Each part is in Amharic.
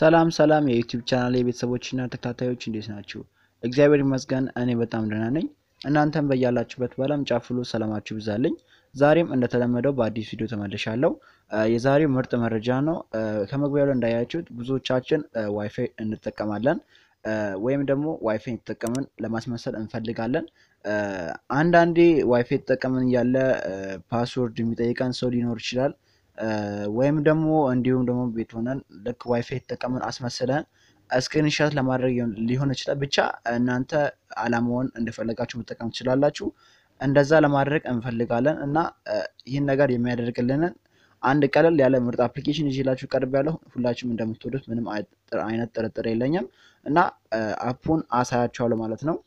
ሰላም ሰላም የዩቲዩብ ቻናል የቤተሰቦችና ተከታታዮች እንዴት ናችሁ? እግዚአብሔር ይመስገን እኔ በጣም ደህና ነኝ። እናንተም በያላችሁበት በዓለም ጫፍ ሁሉ ሰላማችሁ ይብዛልኝ። ዛሬም እንደተለመደው በአዲስ ቪዲዮ ተመልሻለሁ። የዛሬው ምርጥ መረጃ ነው። ከመግቢያው ላይ እንዳያችሁት ብዙዎቻችን ዋይፋይ እንጠቀማለን ወይም ደግሞ ዋይፋይ እንጠቀምን ለማስመሰል እንፈልጋለን። አንዳንዴ ዋይፋይ ተጠቀምን እያለ ፓስወርድ የሚጠይቀን ሰው ሊኖር ይችላል። ወይም ደግሞ እንዲሁም ደግሞ ቤት ሆነን ልክ ዋይፋይ የተጠቀምን አስመስለን ስክሪንሻት ለማድረግ ሊሆን ይችላል። ብቻ እናንተ አላማውን እንደፈለጋችሁ መጠቀም ትችላላችሁ። እንደዛ ለማድረግ እንፈልጋለን እና ይህን ነገር የሚያደርግልንን አንድ ቀለል ያለ ምርጥ አፕሊኬሽን ይዤላችሁ ቀርብ ያለሁ ሁላችሁም እንደምትወዱት ምንም አይነት ጥርጥር የለኝም እና አፑን አሳያችኋለሁ ማለት ነው።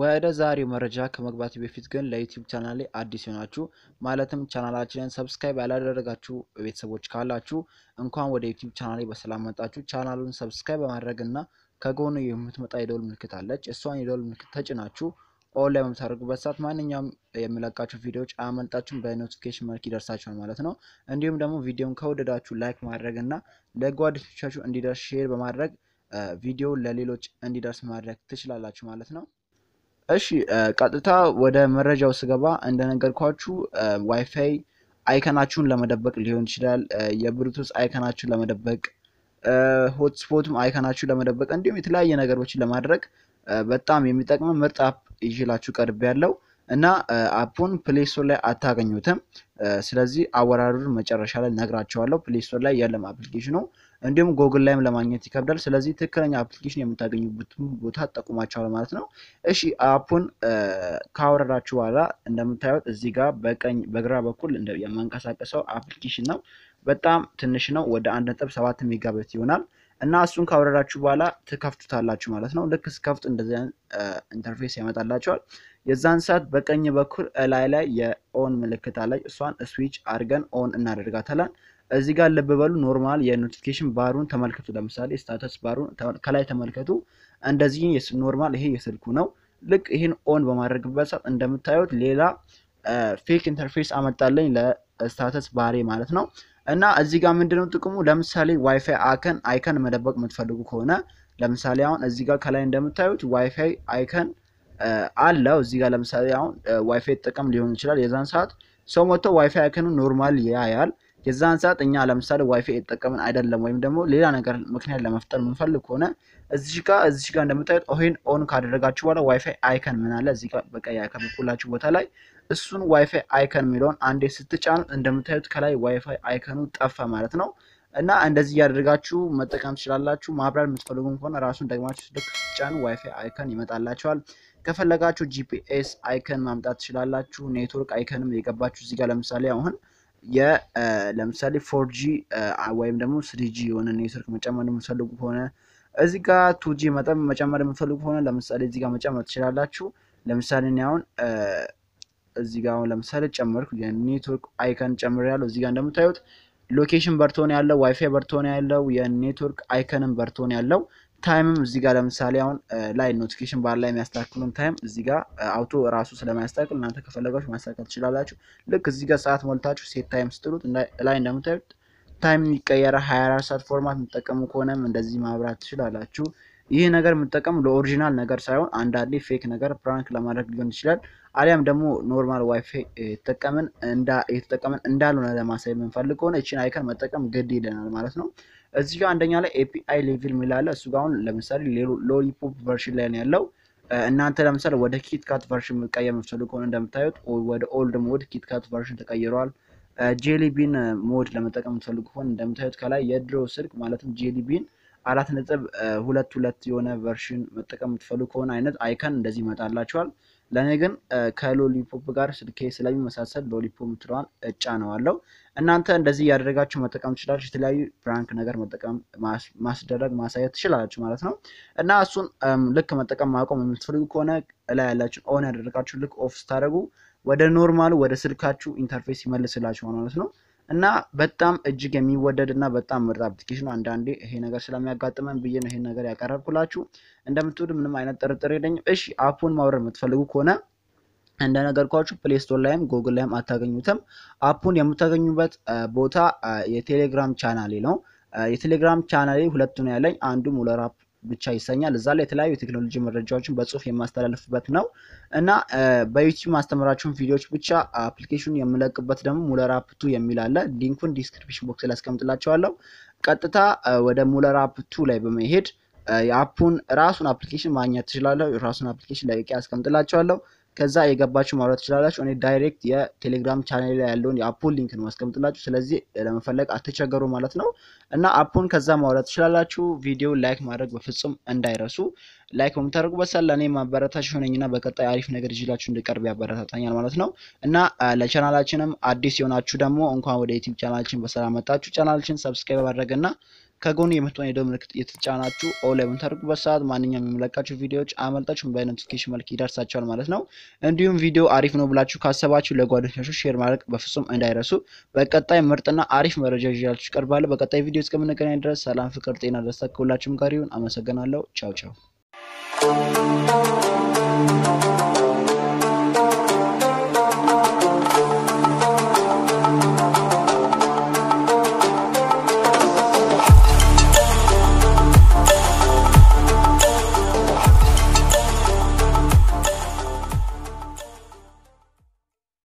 ወደ ዛሬው መረጃ ከመግባት በፊት ግን ለዩቲዩብ ቻናሌ አዲስ የሆናችሁ ማለትም ቻናላችንን ሰብስክራይብ ያላደረጋችሁ ቤተሰቦች ካላችሁ እንኳን ወደ ዩቲዩብ ቻናሌ በሰላም መጣችሁ። ቻናሉን ሰብስክራይብ በማድረግ እና ከጎኑ የምትመጣ የደወል ምልክት አለች። እሷን የደወል ምልክት ተጭናችሁ ኦል ላይ በምታደርጉበት ሰዓት ማንኛውም የሚለቃችሁ ቪዲዮዎች አያመልጣችሁም፣ በኖቲፊኬሽን መልክ ይደርሳችኋል ማለት ነው። እንዲሁም ደግሞ ቪዲዮን ከወደዳችሁ ላይክ ማድረግ እና ለጓደኞቻችሁ እንዲደርስ ሼር በማድረግ ቪዲዮ ለሌሎች እንዲደርስ ማድረግ ትችላላችሁ ማለት ነው። እሺ ቀጥታ ወደ መረጃው ስገባ እንደነገርኳችሁ ዋይፋይ አይከናችሁን ለመደበቅ ሊሆን ይችላል። የብሉቱዝ አይከናችሁን ለመደበቅ፣ ሆትስፖትም አይከናችሁን ለመደበቅ እንዲሁም የተለያየ ነገሮችን ለማድረግ በጣም የሚጠቅመ ምርጥ አፕ ይዤላችሁ ቀርቤ ያለው እና አፑን ፕሌስቶር ላይ አታገኙትም። ስለዚህ አወራረዱን መጨረሻ ላይ ነግራቸዋለሁ። ፕሌስቶር ላይ የለም አፕሊኬሽን ነው። እንዲሁም ጎግል ላይም ለማግኘት ይከብዳል። ስለዚህ ትክክለኛ አፕሊኬሽን የምታገኙበት ቦታ ጠቁማቸዋል ማለት ነው። እሺ አፑን ካወረዳችሁ በኋላ እንደምታዩት እዚህ ጋር በቀኝ በግራ በኩል የማንቀሳቀሰው አፕሊኬሽን ነው። በጣም ትንሽ ነው። ወደ አንድ ነጥብ ሰባት ባይት ይሆናል። እና እሱን ካወረዳችሁ በኋላ ትከፍቱታላችሁ ማለት ነው። ልክ ስከፍቱ እንደዚህ ኢንተርፌስ ያመጣላችኋል። የዛን ሰዓት በቀኝ በኩል እላይ ላይ የኦን ምልክት አለች። እሷን ስዊች አድርገን ኦን እናደርጋታለን። እዚህ ጋር ልብ በሉ። ኖርማል የኖቲፊኬሽን ባሩን ተመልከቱ። ለምሳሌ ስታተስ ባሩን ከላይ ተመልከቱ። እንደዚህ ኖርማል፣ ይሄ የስልኩ ነው። ልክ ይህን ኦን በማድረግበት ሰዓት እንደምታዩት ሌላ ፌክ ኢንተርፌስ አመጣለኝ ለስታተስ ባሬ ማለት ነው። እና እዚህ ጋር ምንድነው ጥቅሙ? ለምሳሌ ዋይፋይ አከን አይከን መደበቅ የምትፈልጉ ከሆነ ለምሳሌ አሁን እዚህ ጋር ከላይ እንደምታዩት ዋይፋይ አይከን አለው። እዚህ ጋር ለምሳሌ አሁን ዋይፋይ ጥቅም ሊሆን ይችላል። የዛን ሰዓት ሰው መጥቶ ዋይፋይ አይከኑ ኖርማል ያያል። የዛን ሰዓት እኛ ለምሳሌ ዋይፋይ የተጠቀምን አይደለም ወይም ደግሞ ሌላ ነገር ምክንያት ለመፍጠር የምንፈልግ ከሆነ እዚህ ጋር እዚህ ጋር እንደምታዩት ኦን ካደረጋችሁ በኋላ ዋይፋይ አይከን ምን አለ እዚህ ጋር በቀይ አይከን ቦታ ላይ እሱን ዋይፋይ አይከን የሚለውን አንዴ ስትጫኑት እንደምታዩት ከላይ ዋይፋይ አይከኑ ጠፋ ማለት ነው። እና እንደዚህ እያደረጋችሁ መጠቀም ትችላላችሁ። ማብራር የምትፈልጉም ከሆነ ራሱን ደግማችሁ ልክ ስትጫኑ ዋይፋይ አይከን ይመጣላችኋል። ከፈለጋችሁ ጂፒኤስ አይከን ማምጣት ትችላላችሁ። ኔትወርክ አይከንም የገባችሁ እዚህ ጋር ለምሳሌ አሁን ለምሳሌ ፎርጂ ወይም ደግሞ ጂ የሆነ ኔትወርክ መጨመር የምትፈልጉ ከሆነ እዚህ ጋር ቱጂ መጠን መጨመር የምትፈልጉ ከሆነ ለምሳሌ እዚህ ጋር መጨመር ትችላላችሁ። ለምሳሌ እኔ አሁን እዚህ ጋር አሁን ለምሳሌ ጨመርኩ የኔትወርክ አይከን ጨምር ያለው እዚህ ጋር እንደምታዩት ሎኬሽን በርቶን ያለው ዋይፋይ በርቶን ያለው የኔትወርክ አይከንም በርቶን ያለው ታይምም እዚህ ጋር ለምሳሌ አሁን ላይ ኖቲፊኬሽን ባር ላይ የሚያስተካክሉን ታይም እዚህ ጋር አውቶ ራሱ ስለማያስተካክል እናንተ ከፈለጋችሁ ማስተካከል ትችላላችሁ። ልክ እዚህ ጋር ሰዓት ሞልታችሁ ሴት ታይም ስትሉት ላይ እንደምታዩት ታይም የሚቀየረ 24 ሰዓት ፎርማት የምጠቀሙ ከሆነም እንደዚህ ማብራት ትችላላችሁ። ይህ ነገር የምጠቀሙ ለኦሪጂናል ነገር ሳይሆን አንዳንዴ ፌክ ነገር ፕራንክ ለማድረግ ሊሆን ይችላል። አሊያም ደግሞ ኖርማል ዋይፋይ የተጠቀምን እየተጠቀምን እንዳልሆነ ለማሳይ የምንፈልግ ከሆነ እችን አይከን መጠቀም ግድ ይለናል ማለት ነው። እዚህ ጋር አንደኛ ላይ ኤፒአይ ሌቪል የሚል እሱ ጋር አሁን ለምሳሌ ሎሊፖፕ ቨርሽን ላይ ነው ያለው። እናንተ ለምሳሌ ወደ ኪትካት ቨርሽን መቀየር የምትፈልጉ ከሆነ እንደምታዩት ወደ ኦልድ ሞድ ኪትካት ቨርሽን ተቀይረዋል። ጄሊቢን ሞድ ለመጠቀም የምትፈልጉ ከሆነ እንደምታዩት ከላይ የድሮ ስልክ ማለትም ጄሊቢን አራት ነጥብ ሁለት ሁለት የሆነ ቨርሽን መጠቀም የምትፈልጉ ከሆነ አይነት አይከን እንደዚህ ይመጣላችኋል። ለእኔ ግን ከሎሊፖፕ ጋር ስልኬ ስለሚመሳሰል ሎሊፖፕ የምትለዋን እጫ ነው አለው። እናንተ እንደዚህ እያደረጋችሁ መጠቀም ትችላላችሁ። የተለያዩ ብራንክ ነገር መጠቀም ማስደረግ ማሳየት ትችላላችሁ ማለት ነው እና እሱን ልክ መጠቀም ማቆም የምትፈልጉ ከሆነ ላይ ያላችሁ ኦን ያደረጋችሁ ልክ ኦፍ ስታደረጉ ወደ ኖርማሉ ወደ ስልካችሁ ኢንተርፌስ ይመልስላችኋል ማለት ነው። እና በጣም እጅግ የሚወደድ እና በጣም ምርጥ አፕሊኬሽን ነው። አንዳንዴ ይሄ ነገር ስለሚያጋጥመን ብዬ ነው ይሄን ነገር ያቀረብኩላችሁ። እንደምትወዱ ምንም አይነት ጥርጥር የለኝም። እሺ አፑን ማውረድ የምትፈልጉ ከሆነ እንደነገርኳችሁ ፕሌይ ስቶር ላይም ጎግል ላይም አታገኙትም። አፑን የምታገኙበት ቦታ የቴሌግራም ቻናሌ ነው። የቴሌግራም ቻናሌ ሁለቱ ነው ያለኝ። አንዱ ሙለር አፕ ብቻ ይሰኛል። እዛ ላይ የተለያዩ የቴክኖሎጂ መረጃዎችን በጽሁፍ የማስተላልፍበት ነው እና በዩቲዩብ ማስተምራችሁን ቪዲዮዎች ብቻ አፕሊኬሽን የምለቅበት ደግሞ ሙለር አፕ ቱ የሚል አለ። ሊንኩን ዲስክሪፕሽን ቦክስ ላይ አስቀምጥላቸዋለሁ። ቀጥታ ወደ ሙለር አፕ ቱ ላይ በመሄድ የአፑን ራሱን አፕሊኬሽን ማግኘት ትችላለሁ። ራሱን አፕሊኬሽን ለቅቄ አስቀምጥላቸዋለሁ። ከዛ የገባችሁ ማውራት ትችላላችሁ። እኔ ዳይሬክት የቴሌግራም ቻኔል ላይ ያለውን የአፑን ሊንክ ነው አስቀምጥላችሁ። ስለዚህ ለመፈለግ አትቸገሩ ማለት ነው እና አፑን ከዛ ማውራት ትችላላችሁ። ቪዲዮ ላይክ ማድረግ በፍጹም እንዳይረሱ። ላይክ በምታደርጉ ሰዓት ለእኔ ማበረታች ሆነኝና በቀጣይ አሪፍ ነገር ይዤላችሁ እንድቀርብ ያበረታታኛል ማለት ነው እና ለቻናላችንም አዲስ የሆናችሁ ደግሞ እንኳን ወደ ዩቲዩብ ቻናላችን በሰላም መጣችሁ። ቻናላችን ሰብስክራይብ ማድረግና ከጎን የምትሆን የደወል ምልክት የተጫናችሁ ኦል ላይ በምታደርጉበት ሰዓት ማንኛውም የምለቃችሁ ቪዲዮዎች አመልጣችሁ በኖቲፊኬሽን መልክ ይደርሳቸዋል ማለት ነው። እንዲሁም ቪዲዮ አሪፍ ነው ብላችሁ ካሰባችሁ ለጓደኞቻችሁ ሼር ማድረግ በፍጹም እንዳይረሱ። በቀጣይ ምርጥና አሪፍ መረጃ ይዤላችሁ እቀርባለሁ። በቀጣይ ቪዲዮ እስከምንገናኝ ድረስ ሰላም፣ ፍቅር፣ ጤና፣ ደስታ ከሁላችሁም ጋር ይሁን። አመሰግናለሁ። ቻው ቻው።